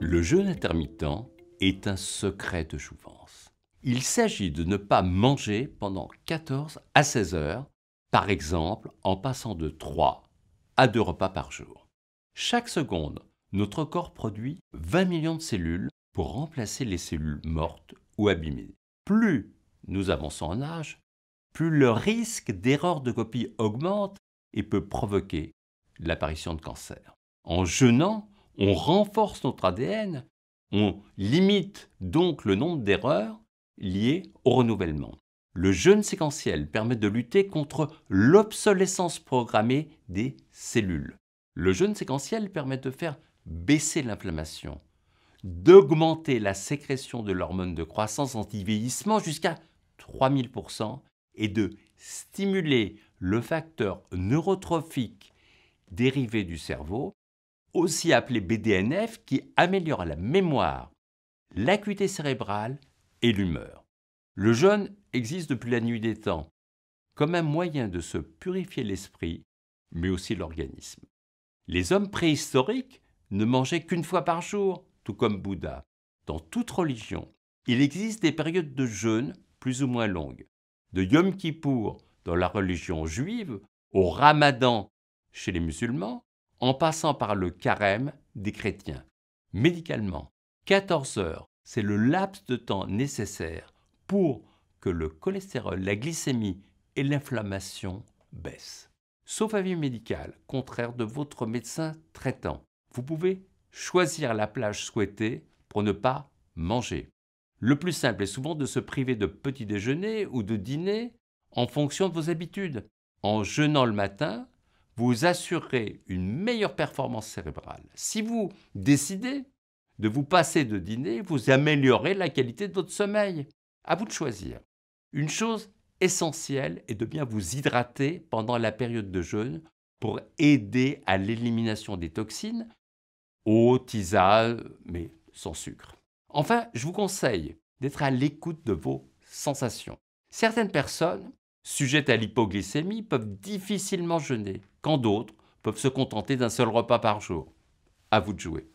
Le jeûne intermittent est un secret de jouvence. Il s'agit de ne pas manger pendant 14 à 16 heures, par exemple en passant de 3 à 2 repas par jour. Chaque seconde, notre corps produit 20 millions de cellules pour remplacer les cellules mortes ou abîmées. Plus nous avançons en âge, plus le risque d'erreur de copie augmente et peut provoquer l'apparition de cancer. En jeûnant, on renforce notre ADN, on limite donc le nombre d'erreurs liées au renouvellement. Le jeûne séquentiel permet de lutter contre l'obsolescence programmée des cellules. Le jeûne séquentiel permet de faire baisser l'inflammation, d'augmenter la sécrétion de l'hormone de croissance anti-vieillissement jusqu'à 3000% et de stimuler le facteur neurotrophique dérivé du cerveau, aussi appelé BDNF, qui améliore la mémoire, l'acuité cérébrale et l'humeur. Le jeûne existe depuis la nuit des temps, comme un moyen de se purifier l'esprit, mais aussi l'organisme. Les hommes préhistoriques ne mangeaient qu'une fois par jour, tout comme Bouddha. Dans toute religion, il existe des périodes de jeûne plus ou moins longues de Yom Kippour dans la religion juive au ramadan chez les musulmans, en passant par le carême des chrétiens. Médicalement, 14 heures, c'est le laps de temps nécessaire pour que le cholestérol, la glycémie et l'inflammation baissent. Sauf avis médical, contraire de votre médecin traitant, vous pouvez choisir la plage souhaitée pour ne pas manger. Le plus simple est souvent de se priver de petit déjeuner ou de dîner en fonction de vos habitudes. En jeûnant le matin, vous assurerez une meilleure performance cérébrale. Si vous décidez de vous passer de dîner, vous améliorez la qualité de votre sommeil. À vous de choisir. Une chose essentielle est de bien vous hydrater pendant la période de jeûne pour aider à l'élimination des toxines, eau, tisane, mais sans sucre. Enfin, je vous conseille d'être à l'écoute de vos sensations. Certaines personnes, sujettes à l'hypoglycémie, peuvent difficilement jeûner, quand d'autres peuvent se contenter d'un seul repas par jour. À vous de jouer.